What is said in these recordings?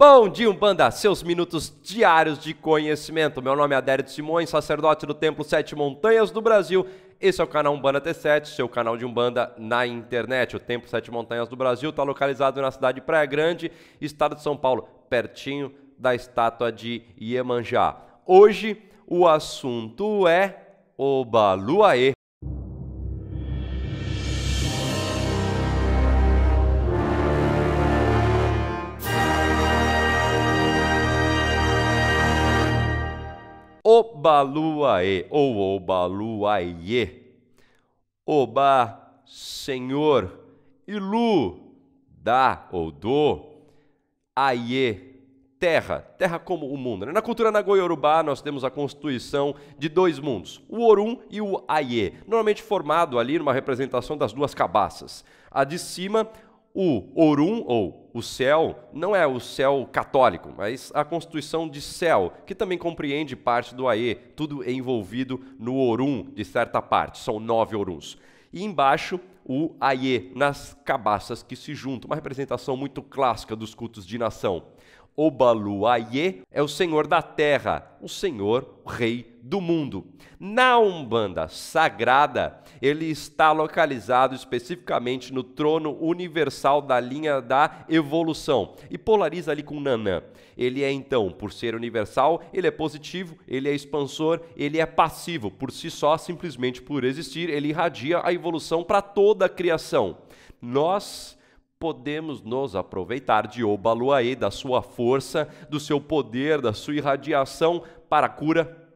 Bom dia, Umbanda, seus minutos diários de conhecimento. Meu nome é Adérito Simões, sacerdote do Templo Sete Montanhas do Brasil. Esse é o canal Umbanda T7, seu canal de Umbanda na internet. O Templo Sete Montanhas do Brasil está localizado na cidade de Praia Grande, estado de São Paulo, pertinho da estátua de Iemanjá. Hoje o assunto é Obaluaê, Obaluaê ou Obaluaie. Oba, Senhor, Ilu, da ou do, Aie, terra, terra como o mundo. Né? Na cultura Nagoya-Urubá, nós temos a constituição de dois mundos, o Orum e o Aie, normalmente formado ali numa representação das duas cabaças. A de cima, o Orum, ou o céu, não é o céu católico, mas a constituição de céu, que também compreende parte do Aê, tudo envolvido no Orum, de certa parte, são nove Oruns. E embaixo, o Aê, nas cabaças que se juntam, uma representação muito clássica dos cultos de nação. Obaluayê é o senhor da terra, o senhor, o rei do mundo. Na Umbanda Sagrada, ele está localizado especificamente no trono universal da linha da evolução e polariza ali com Nanã. Ele é então, por ser universal, ele é positivo, ele é expansor, ele é passivo, por si só, simplesmente por existir, ele irradia a evolução para toda a criação. Nós podemos nos aproveitar de Obaluaê, da sua força, do seu poder, da sua irradiação para a cura,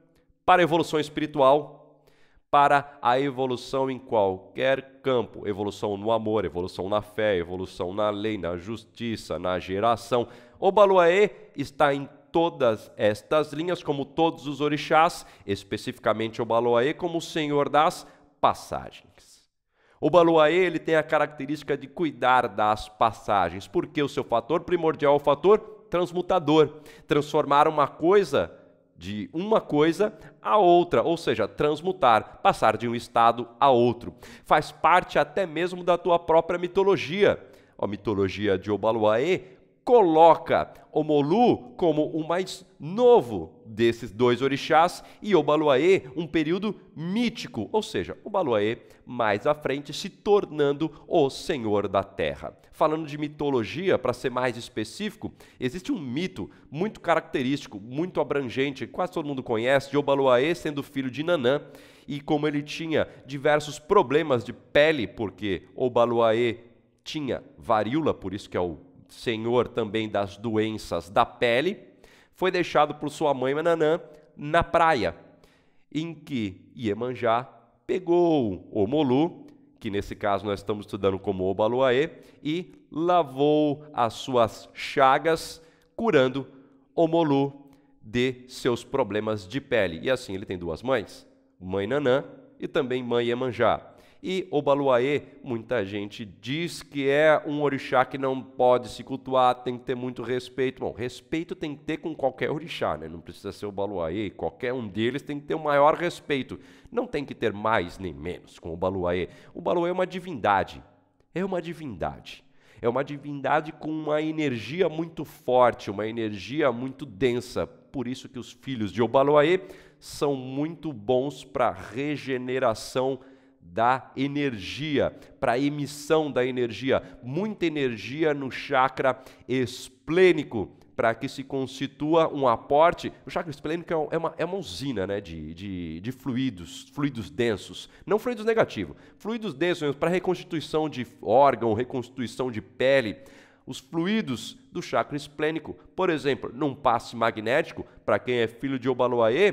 para a evolução espiritual, para a evolução em qualquer campo evolução no amor, evolução na fé, evolução na lei, na justiça, na geração. Obaluaê está em todas estas linhas, como todos os orixás, especificamente Obaloaê, como o senhor das passagens. O Baluaê ele tem a característica de cuidar das passagens, porque o seu fator primordial é o fator transmutador, transformar uma coisa de uma coisa a outra, ou seja, transmutar, passar de um estado a outro. Faz parte até mesmo da tua própria mitologia. A mitologia de Obaluaê coloca Omolu como o mais novo desses dois orixás e Obaluaê um período mítico, ou seja, Obaluaê mais à frente se tornando o senhor da terra. Falando de mitologia, para ser mais específico, existe um mito muito característico, muito abrangente, quase todo mundo conhece, de Obaluaê sendo filho de Nanã e como ele tinha diversos problemas de pele, porque Obaluaê tinha varíola, por isso que é o senhor também das doenças da pele, foi deixado por sua mãe Mananã na praia, em que Iemanjá pegou o Molu, que nesse caso nós estamos estudando como Obaluaê, e lavou as suas chagas, curando o Molu de seus problemas de pele. E assim ele tem duas mães, mãe Nanã e também mãe Iemanjá. E Obaluaê, muita gente diz que é um orixá que não pode se cultuar, tem que ter muito respeito. Bom, respeito tem que ter com qualquer orixá, né? Não precisa ser Obaluaê, qualquer um deles tem que ter o maior respeito. Não tem que ter mais nem menos com Obaluaê. Obaluaê é uma divindade. É uma divindade. É uma divindade com uma energia muito forte, uma energia muito densa. Por isso que os filhos de Obaluaê são muito bons para regeneração da energia, para a emissão da energia, muita energia no chakra esplênico, para que se constitua um aporte. O chakra esplênico é, é uma, é uma usina né, de, de, de fluidos, fluidos densos, não fluidos negativos, fluidos densos para reconstituição de órgão, reconstituição de pele os fluidos do chakra esplênico. Por exemplo, num passe magnético, para quem é filho de Obaloaê,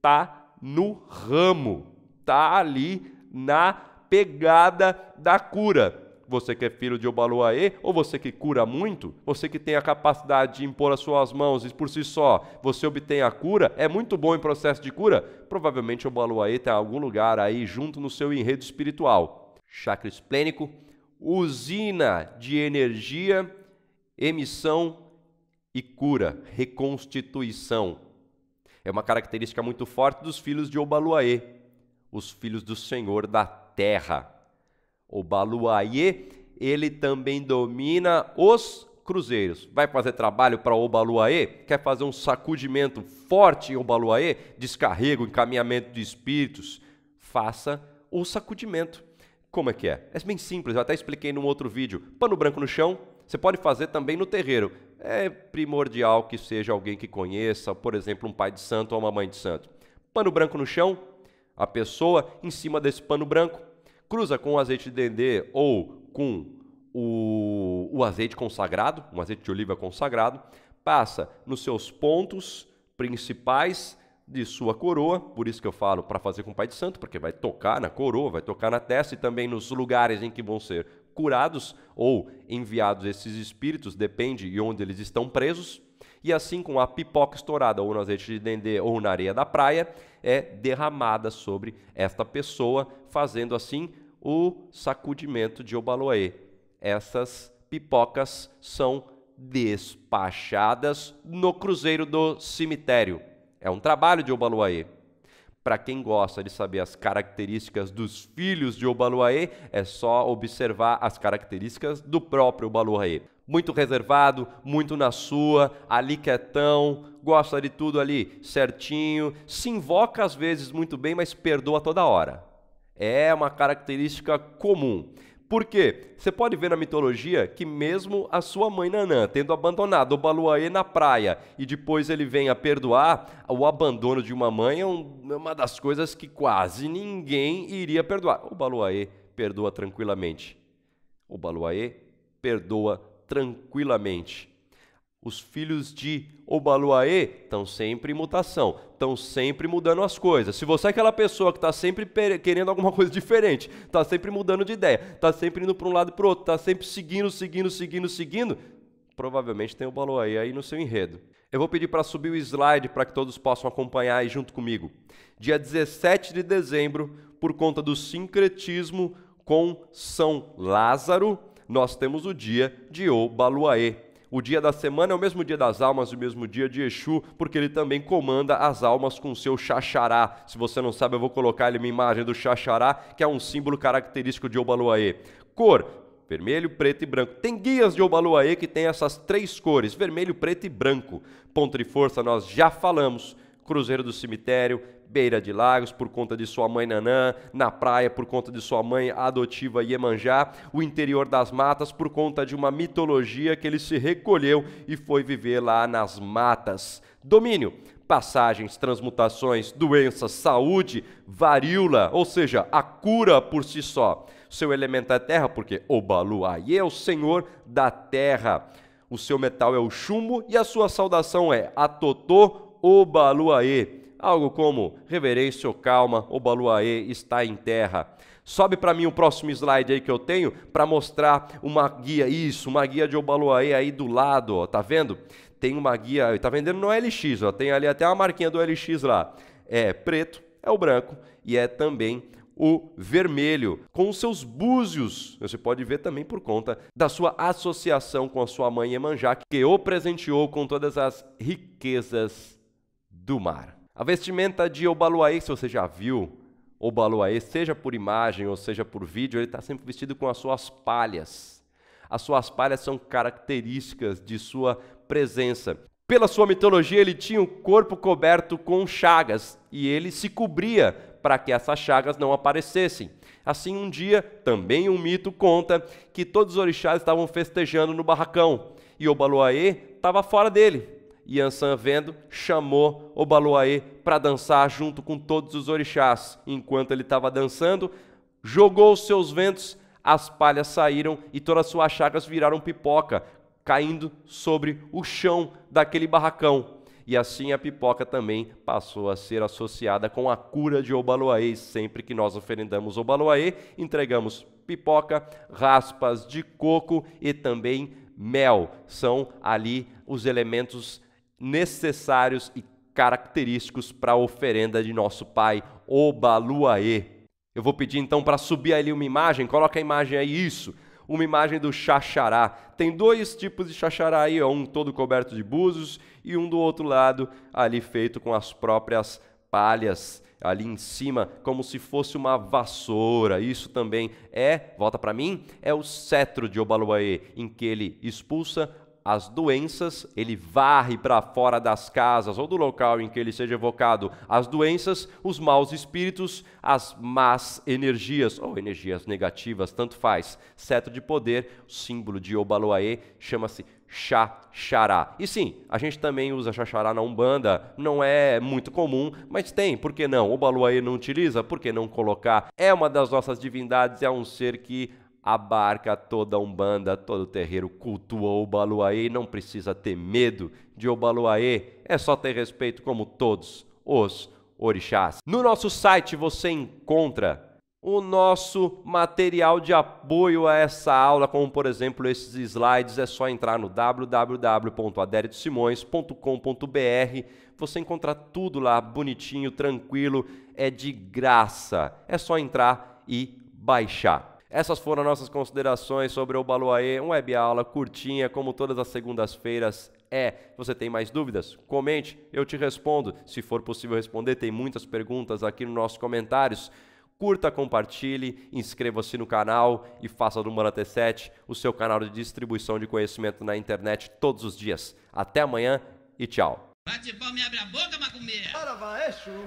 tá no ramo, tá ali na pegada da cura. Você que é filho de Obaluaê, ou você que cura muito, você que tem a capacidade de impor as suas mãos e por si só você obtém a cura, é muito bom em processo de cura, provavelmente Obaluaê está em algum lugar aí junto no seu enredo espiritual. Chakra esplênico, usina de energia, emissão e cura, reconstituição. É uma característica muito forte dos filhos de Obaluaê os filhos do Senhor da terra. O Baluaê, ele também domina os cruzeiros. Vai fazer trabalho para o Baluaê? Quer fazer um sacudimento forte em Obaluaê? Descarrego, encaminhamento de espíritos? Faça o sacudimento. Como é que é? É bem simples, eu até expliquei num outro vídeo. Pano branco no chão, você pode fazer também no terreiro. É primordial que seja alguém que conheça, por exemplo, um pai de santo ou uma mãe de santo. Pano branco no chão, a pessoa em cima desse pano branco, cruza com o azeite de dendê ou com o, o azeite consagrado, um azeite de oliva consagrado, passa nos seus pontos principais de sua coroa, por isso que eu falo para fazer com o Pai de Santo, porque vai tocar na coroa, vai tocar na testa e também nos lugares em que vão ser curados ou enviados esses espíritos, depende de onde eles estão presos e assim com a pipoca estourada ou no azeite de dendê ou na areia da praia, é derramada sobre esta pessoa, fazendo assim o sacudimento de Obaloê. Essas pipocas são despachadas no cruzeiro do cemitério. É um trabalho de Obaloaê. Para quem gosta de saber as características dos filhos de Obaloaê, é só observar as características do próprio Obaloaê muito reservado, muito na sua, ali quietão, gosta de tudo ali certinho, se invoca às vezes muito bem, mas perdoa toda hora. É uma característica comum. Por quê? Você pode ver na mitologia que mesmo a sua mãe Nanã, tendo abandonado o Baluaê na praia e depois ele vem a perdoar, o abandono de uma mãe é, é uma das coisas que quase ninguém iria perdoar. O Baluaê perdoa tranquilamente. O Baluaê perdoa tranquilamente. Os filhos de Obaluaê estão sempre em mutação, estão sempre mudando as coisas. Se você é aquela pessoa que está sempre querendo alguma coisa diferente, está sempre mudando de ideia, está sempre indo para um lado e para o outro, está sempre seguindo, seguindo, seguindo, seguindo, provavelmente tem Obaluaê aí no seu enredo. Eu vou pedir para subir o slide para que todos possam acompanhar aí junto comigo. Dia 17 de dezembro, por conta do sincretismo com São Lázaro, nós temos o dia de Obaluaê. O dia da semana é o mesmo dia das almas, o mesmo dia de Exu, porque ele também comanda as almas com seu xaxará. Se você não sabe, eu vou colocar ali uma imagem do xaxará, que é um símbolo característico de Obaluaê. Cor, vermelho, preto e branco. Tem guias de Obaluaê que tem essas três cores, vermelho, preto e branco. Ponto de força nós já falamos. Cruzeiro do Cemitério, Beira de Lagos, por conta de sua mãe Nanã, na praia, por conta de sua mãe adotiva Iemanjá, o interior das matas, por conta de uma mitologia que ele se recolheu e foi viver lá nas matas. Domínio, passagens, transmutações, doenças, saúde, varíola, ou seja, a cura por si só. Seu elemento é terra, porque Obaluaie é o senhor da terra. O seu metal é o chumbo e a sua saudação é Atotô Obaluaê, algo como reverência ou calma, Obaluaê está em terra. Sobe para mim o próximo slide aí que eu tenho para mostrar uma guia, isso, uma guia de Obaluaê aí do lado, ó, tá vendo? Tem uma guia, tá vendendo no LX, ó, tem ali até uma marquinha do LX lá. É preto, é o branco e é também o vermelho, com os seus búzios. Você pode ver também por conta da sua associação com a sua mãe Emanjá, que o presenteou com todas as riquezas do mar. A vestimenta de Obaluaê, se você já viu Obaluaê, seja por imagem ou seja por vídeo, ele está sempre vestido com as suas palhas. As suas palhas são características de sua presença. Pela sua mitologia, ele tinha o corpo coberto com chagas e ele se cobria para que essas chagas não aparecessem. Assim, um dia, também um mito conta que todos os orixás estavam festejando no barracão e Obaluaê estava fora dele. Yansan, vendo, chamou Obaluaê para dançar junto com todos os orixás. Enquanto ele estava dançando, jogou os seus ventos, as palhas saíram e todas as suas chagas viraram pipoca, caindo sobre o chão daquele barracão. E assim a pipoca também passou a ser associada com a cura de Obaluaê. Sempre que nós oferendamos Obaluaê, entregamos pipoca, raspas de coco e também mel. São ali os elementos necessários e característicos para a oferenda de nosso Pai, Obaluaê. Eu vou pedir então para subir ali uma imagem, coloca a imagem aí, isso, uma imagem do xaxará. Tem dois tipos de xaxará aí, um todo coberto de búzios e um do outro lado ali feito com as próprias palhas ali em cima, como se fosse uma vassoura. Isso também é, volta para mim, é o cetro de Obaluaê, em que ele expulsa as doenças, ele varre para fora das casas ou do local em que ele seja evocado as doenças, os maus espíritos, as más energias ou energias negativas, tanto faz. Cetro de poder, símbolo de Obaloaê, chama-se xaxará. E sim, a gente também usa xaxará na Umbanda, não é muito comum, mas tem, por que não? O Baluaê não utiliza, por que não colocar? É uma das nossas divindades, é um ser que Abarca toda a Umbanda, todo o terreiro cultua Obaluaê e não precisa ter medo de Obaluaê, é só ter respeito como todos os orixás. No nosso site você encontra o nosso material de apoio a essa aula, como por exemplo esses slides, é só entrar no www.aderitossimões.com.br. Você encontra tudo lá bonitinho, tranquilo, é de graça. É só entrar e baixar. Essas foram nossas considerações sobre o Baluaê, um web aula curtinha, como todas as segundas-feiras é. Você tem mais dúvidas? Comente, eu te respondo. Se for possível responder, tem muitas perguntas aqui nos nossos comentários. Curta, compartilhe, inscreva-se no canal e faça do Morat 7 o seu canal de distribuição de conhecimento na internet todos os dias. Até amanhã e tchau. Bate palma e abre a boca, macumbeira.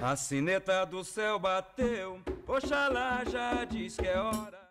A sineta do céu bateu, Oxalá já diz que é hora.